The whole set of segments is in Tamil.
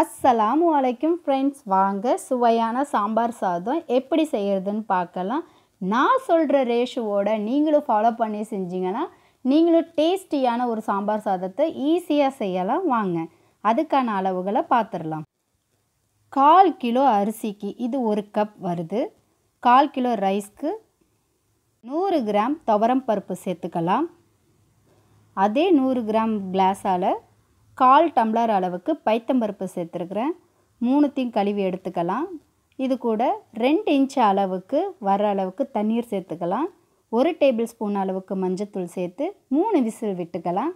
அஸ்ஸலாமு அலைக்கும் ஃப்ரெண்ட்ஸ் வாங்க சுவையான சாம்பார் சாதம் எப்படி செய்கிறதுன்னு பார்க்கலாம் நான் சொல்கிற ரேஷுவோட நீங்களும் ஃபாலோ பண்ணி செஞ்சிங்கன்னா நீங்களும் டேஸ்டியான ஒரு சாம்பார் சாதத்தை ஈஸியாக செய்யலாம் வாங்க அதுக்கான அளவுகளை பார்த்துடலாம் கால் கிலோ அரிசிக்கு இது ஒரு கப் வருது கால் கிலோ ரைஸ்க்கு நூறு கிராம் துவரம் பருப்பு சேர்த்துக்கலாம் அதே நூறு கிராம் கிளாஸால் கால் டம்ளர் அளவுக்கு பைத்தம்பருப்பு சேர்த்துருக்குறேன் மூணுத்தையும் கழுவி எடுத்துக்கலாம் இது கூட ரெண்டு இன்ச் அளவுக்கு வர அளவுக்கு தண்ணீர் சேர்த்துக்கலாம் ஒரு டேபிள் ஸ்பூன் அளவுக்கு மஞ்சத்தூள் சேர்த்து மூணு விசில் விட்டுக்கலாம்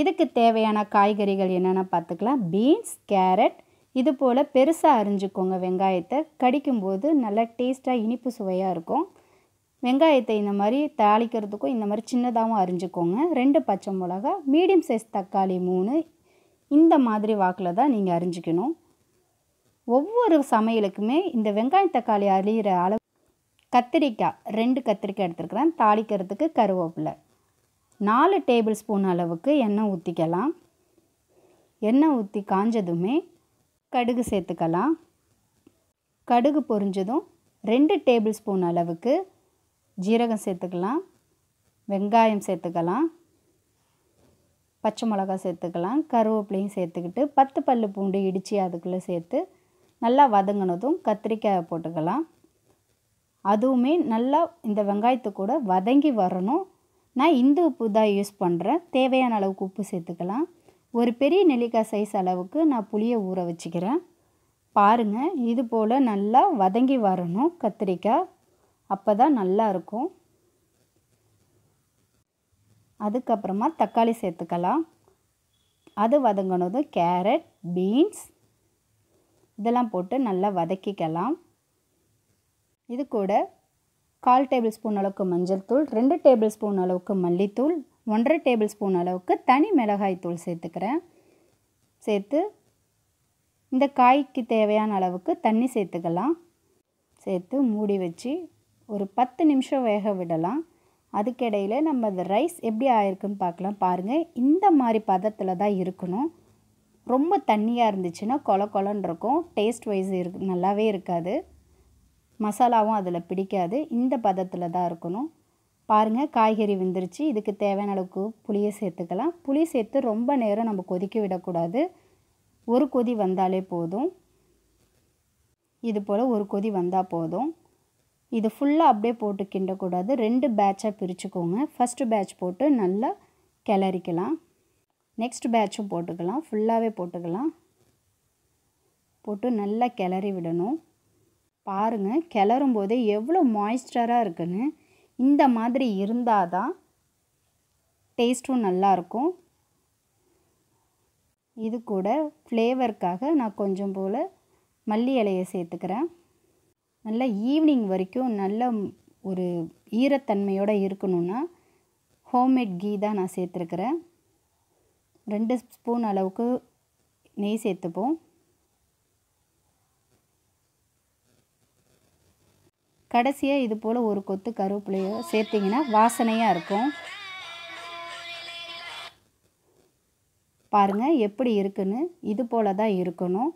இதுக்கு தேவையான காய்கறிகள் என்னென்னா பார்த்துக்கலாம் பீன்ஸ் கேரட் இது போல் பெருசாக அரிஞ்சுக்கோங்க வெங்காயத்தை கடிக்கும்போது நல்லா டேஸ்ட்டாக இனிப்பு சுவையாக இருக்கும் வெங்காயத்தை இந்த மாதிரி தாளிக்கிறதுக்கும் இந்த மாதிரி சின்னதாகவும் அரிஞ்சுக்கோங்க ரெண்டு பச்சை மிளகா மீடியம் சைஸ் தக்காளி மூணு இந்த மாதிரி வாக்கில் தான் நீங்கள் அரிஞ்சிக்கணும் ஒவ்வொரு சமையலுக்குமே இந்த வெங்காயம் தக்காளி அழியிற அளவு கத்திரிக்காய் ரெண்டு கத்திரிக்காய் எடுத்துருக்குறேன் தாளிக்கிறதுக்கு கருவேப்பிலை நாலு டேபிள் ஸ்பூன் அளவுக்கு எண்ணெய் ஊற்றிக்கலாம் எண்ணெய் ஊற்றி காஞ்சதுமே கடுகு சேர்த்துக்கலாம் கடுகு பொரிஞ்சதும் ரெண்டு டேபிள் ஸ்பூன் அளவுக்கு ஜீரகம் சேர்த்துக்கலாம் வெங்காயம் சேர்த்துக்கலாம் பச்சை மிளகா சேர்த்துக்கலாம் கருவேப்பிலையும் சேர்த்துக்கிட்டு பத்து பல் பூண்டு இடித்து அதுக்குள்ளே சேர்த்து நல்லா வதங்கினதும் கத்திரிக்காயை போட்டுக்கலாம் அதுவுமே நல்லா இந்த வெங்காயத்து கூட வதங்கி வரணும் நான் இந்து உப்பு தான் யூஸ் பண்ணுறேன் தேவையான அளவுக்கு உப்பு சேர்த்துக்கலாம் ஒரு பெரிய நெல்லிக்காய் சைஸ் அளவுக்கு நான் புளியை ஊற வச்சுக்கிறேன் பாருங்கள் இது போல் நல்லா வதங்கி வரணும் கத்திரிக்காய் அப்போ தான் நல்லாயிருக்கும் அதுக்கப்புறமா தக்காளி சேர்த்துக்கலாம் அது வதங்கினதும் கேரட் பீன்ஸ் இதெல்லாம் போட்டு நல்லா வதக்கிக்கலாம் இது கூட கால் டேபிள் ஸ்பூன் அளவுக்கு மஞ்சள் தூள் ரெண்டு டேபிள் ஸ்பூன் அளவுக்கு மல்லித்தூள் ஒன்றரை டேபிள் ஸ்பூன் அளவுக்கு தனி மிளகாய் தூள் சேர்த்துக்கிறேன் சேர்த்து இந்த காய்க்கு தேவையான அளவுக்கு தண்ணி சேர்த்துக்கலாம் சேர்த்து மூடி வச்சு ஒரு பத்து நிமிஷம் வேக விடலாம் அதுக்கிடையில் நம்ம அந்த ரைஸ் எப்படி ஆயிருக்குன்னு பார்க்கலாம் பாருங்கள் இந்த மாதிரி பதத்தில் தான் இருக்கணும் ரொம்ப தண்ணியாக இருந்துச்சுன்னா கொல கொலன்னு இருக்கும் டேஸ்ட் வைஸ் இருக்கு நல்லாவே இருக்காது மசாலாவும் அதில் பிடிக்காது இந்த பதத்தில் தான் இருக்கணும் பாருங்கள் காய்கறி வெந்துருச்சு இதுக்கு தேவையான அளவுக்கு புளியை சேர்த்துக்கலாம் புளி சேர்த்து ரொம்ப நேரம் நம்ம கொதிக்க விடக்கூடாது ஒரு கொதி வந்தாலே போதும் இது போல் ஒரு கொதி வந்தால் போதும் இது ஃபுல்லாக அப்படியே போட்டு கிண்டக்கூடாது ரெண்டு பேட்சாக பிரிச்சுக்கோங்க ஃபஸ்ட்டு பேட்ச் போட்டு நல்லா கிளறிக்கலாம் நெக்ஸ்ட் பேட்சும் போட்டுக்கலாம் ஃபுல்லாகவே போட்டுக்கலாம் போட்டு நல்லா கிளறி விடணும் பாருங்கள் கிளறும் போதே எவ்வளோ மாய்ஸ்டராக இருக்குன்னு இந்த மாதிரி இருந்தால் தான் டேஸ்ட்டும் நல்லாயிருக்கும் இது கூட ஃப்ளேவருக்காக நான் கொஞ்சம் போல் மல்லி இலையை சேர்த்துக்கிறேன் நல்லா ஈவினிங் வரைக்கும் நல்ல ஒரு ஈரத்தன்மையோடு இருக்கணும்னா ஹோம்மேட் கீ தான் நான் சேர்த்துருக்குறேன் ரெண்டு ஸ்பூன் அளவுக்கு நெய் சேர்த்துப்போம் கடைசியாக இது போல் ஒரு கொத்து கருவேப்பிலையோ சேர்த்திங்கன்னா வாசனையாக இருக்கும் பாருங்கள் எப்படி இருக்குன்னு இது போல் தான் இருக்கணும்